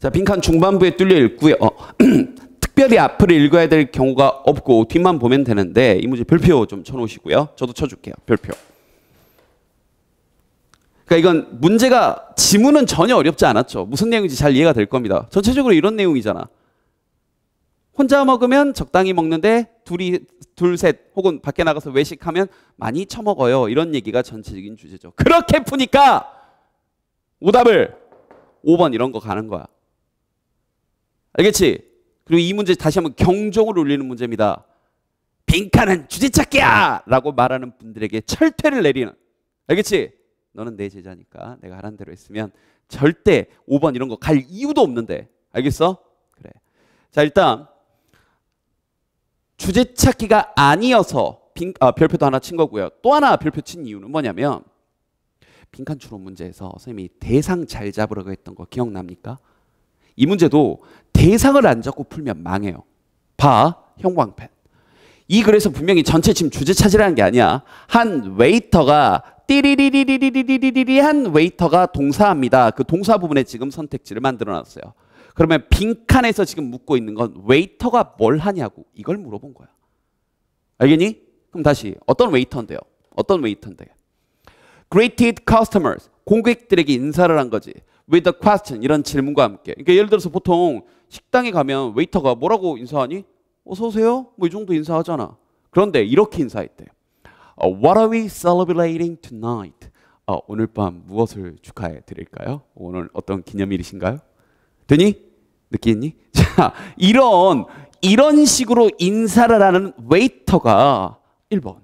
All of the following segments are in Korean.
자, 빈칸 중반부에 뚫려 읽고요. 어, 특별히 앞을 읽어야 될 경우가 없고 뒷만 보면 되는데 이 문제 별표 좀 쳐놓으시고요. 저도 쳐줄게요. 별표. 그러니까 이건 문제가 지문은 전혀 어렵지 않았죠. 무슨 내용인지 잘 이해가 될 겁니다. 전체적으로 이런 내용이잖아. 혼자 먹으면 적당히 먹는데 둘이 둘셋 혹은 밖에 나가서 외식하면 많이 처먹어요. 이런 얘기가 전체적인 주제죠. 그렇게 푸니까 오답을 5번 이런 거 가는 거야. 알겠지? 그리고 이 문제 다시 한번 경종을 울리는 문제입니다. 빈칸은 주제찾기야! 라고 말하는 분들에게 철퇴를 내리는. 알겠지? 너는 내 제자니까 내가 하란 대로 했으면 절대 5번 이런 거 갈 이유도 없는데. 알겠어? 그래. 자, 일단 주제찾기가 아니어서 빈, 아, 별표도 하나 친 거고요. 또 하나 별표 친 이유는 뭐냐면 빈칸 추론 문제에서 선생님이 대상 잘 잡으라고 했던 거 기억납니까? 이 문제도 대상을 안 잡고 풀면 망해요. 봐, 형광펜. 이 글에서 분명히 전체 지금 주제 찾으라는 게 아니야. 한 웨이터가 띠리리리리리리리리 한 웨이터가 동사합니다. 그 동사 부분에 지금 선택지를 만들어 놨어요. 그러면 빈칸에서 지금 묻고 있는 건 웨이터가 뭘 하냐고 이걸 물어본 거야. 알겠니? 그럼 다시 어떤 웨이터인데요? 어떤 웨이터인데? Greeted customers. 고객들에게 인사를 한 거지. with a question 이런 질문과 함께. 그러니까 예를 들어서 보통 식당에 가면 웨이터가 뭐라고 인사하니? 어서 오세요. 뭐 이 정도 인사하잖아. 그런데 이렇게 인사했대요. Uh, what are we celebrating tonight? Uh, 오늘 밤 무엇을 축하해 드릴까요? 오늘 어떤 기념일이신가요? 되니? 느끼니? 자, 이런 이런 식으로 인사를 하는 웨이터가 1번.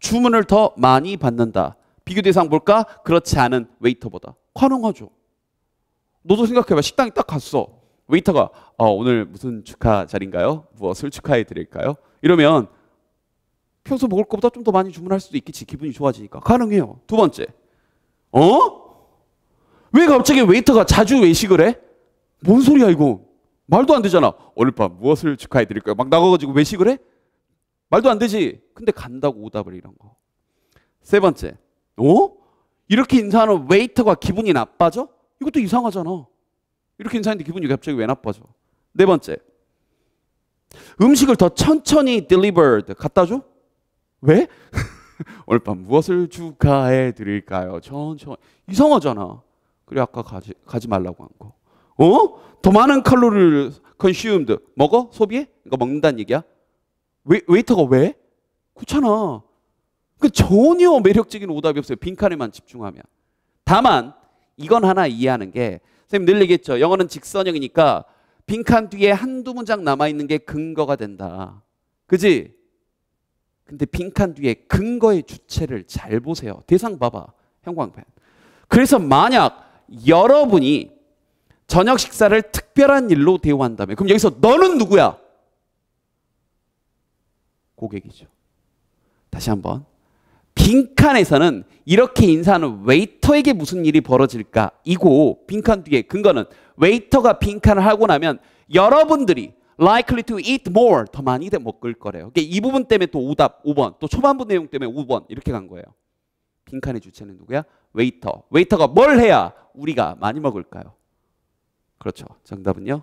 주문을 더 많이 받는다. 비교 대상 볼까? 그렇지 않은 웨이터보다. 환영하죠 너도 생각해봐. 식당에 딱 갔어. 웨이터가 아, 오늘 무슨 축하 자리인가요? 무엇을 축하해 드릴까요? 이러면 평소 먹을 것보다 좀 더 많이 주문할 수도 있겠지. 기분이 좋아지니까. 가능해요. 두 번째. 어? 왜 갑자기 웨이터가 자주 외식을 해? 뭔 소리야 이거? 말도 안 되잖아. 오늘 밤 무엇을 축하해 드릴까요? 막 나가가지고 외식을 해? 말도 안 되지. 근데 간다고 오답을 이런 거. 세 번째. 어? 이렇게 인사하는 웨이터가 기분이 나빠져? 이것도 이상하잖아. 이렇게 인사했는데 기분이 갑자기 왜 나빠져? 네 번째. 음식을 더 천천히 delivered 갖다 줘? 왜? 오늘 밤 무엇을 축하해 드릴까요? 천천히 이상하잖아. 그래 아까 가지 가지 말라고 한 거. 어? 더 많은 칼로리를 consumed 먹어 소비해? 이거 먹는다는 얘기야. 웨, 웨이터가 왜? 그렇잖아. 그 그러니까 전혀 매력적인 오답이 없어요. 빈칸에만 집중하면. 다만 이건 하나 이해하는 게 선생님 늘 얘기했죠. 영어는 직선형이니까 빈칸 뒤에 한두 문장 남아있는 게 근거가 된다. 그지? 근데 빈칸 뒤에 근거의 주체를 잘 보세요. 대상 봐봐. 형광펜. 그래서 만약 여러분이 저녁 식사를 특별한 일로 대우한다면 그럼 여기서 너는 누구야? 고객이죠. 다시 한번 빈칸에서는 이렇게 인사하는 웨이터에게 무슨 일이 벌어질까? 이고 빈칸 뒤에 근거는 웨이터가 빈칸을 하고 나면 여러분들이 likely to eat more 더 많이 먹을 거래요. 그러니까 이 부분 때문에 또 오답 5번, 또 초반부 내용 때문에 5번 이렇게 간 거예요. 빈칸의 주체는 누구야? 웨이터. 웨이터가 뭘 해야 우리가 많이 먹을까요? 그렇죠. 정답은요.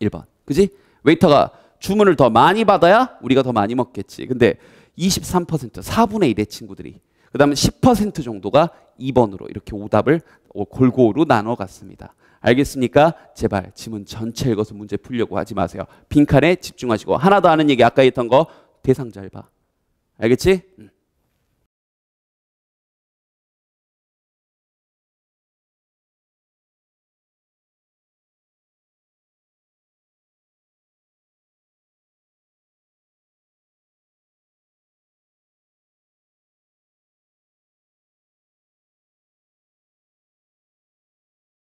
1번. 그지? 웨이터가 주문을 더 많이 받아야 우리가 더 많이 먹겠지. 근데 23% 4분의 1의 친구들이 그 다음에 10% 정도가 2번으로 이렇게 오답을 어, 골고루 나눠갔습니다. 알겠습니까? 제발 지문 전체 읽어서 문제 풀려고 하지 마세요. 빈칸에 집중하시고 하나 더 하는 얘기 아까 했던 거 대상자 알바. 알겠지? 응.